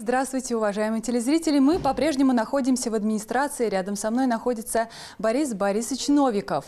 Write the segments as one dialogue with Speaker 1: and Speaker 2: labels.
Speaker 1: Здравствуйте, уважаемые телезрители. Мы по-прежнему находимся в администрации. Рядом со мной находится Борис Борисович Новиков.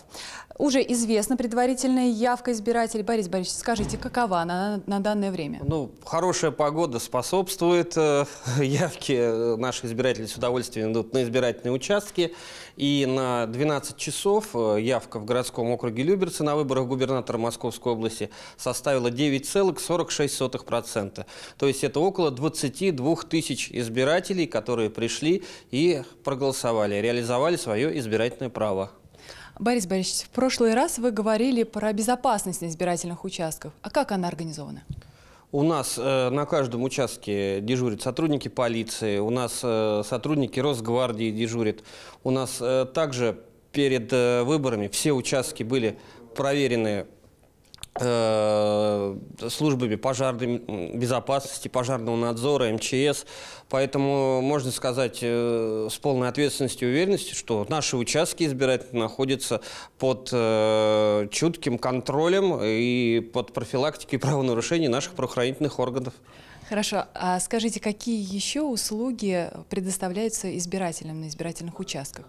Speaker 1: Уже известна предварительная явка избирателей. Борис Борисович, скажите, какова она на данное время? Ну,
Speaker 2: хорошая погода способствует э, явке. Наши избиратели с удовольствием идут на избирательные участки. И на 12 часов э, явка в городском округе Люберцы на выборах губернатора Московской области составила 9,46%. То есть это около 22 двух тысяч избирателей, которые пришли и проголосовали, реализовали свое избирательное право.
Speaker 1: Борис Борисович, в прошлый раз вы говорили про безопасность на избирательных участках. А как она организована?
Speaker 2: У нас э, на каждом участке дежурят сотрудники полиции, у нас э, сотрудники Росгвардии дежурят. У нас э, также перед э, выборами все участки были проверены Э, службами пожарной безопасности, пожарного надзора, МЧС. Поэтому можно сказать э, с полной ответственностью и уверенностью, что наши участки избирательно находятся под э, чутким контролем и под профилактикой правонарушений наших правоохранительных органов.
Speaker 1: Хорошо. А скажите, какие еще услуги предоставляются избирателям на избирательных участках?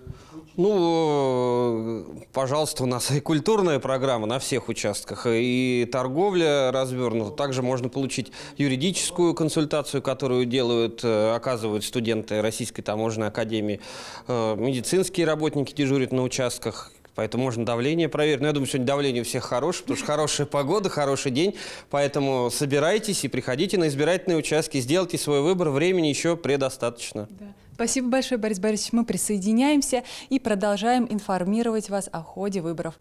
Speaker 2: Ну, пожалуйста, у нас и культурная программа на всех участках, и и торговля развернута. Также можно получить юридическую консультацию, которую делают, э, оказывают студенты Российской таможенной академии. Э, медицинские работники дежурят на участках. Поэтому можно давление проверить. Но ну, я думаю, сегодня давление у всех хорошее, потому что хорошая погода, хороший день. Поэтому собирайтесь и приходите на избирательные участки, сделайте свой выбор. Времени еще предостаточно. Да.
Speaker 1: Спасибо большое, Борис Борисович. Мы присоединяемся и продолжаем информировать вас о ходе выборов.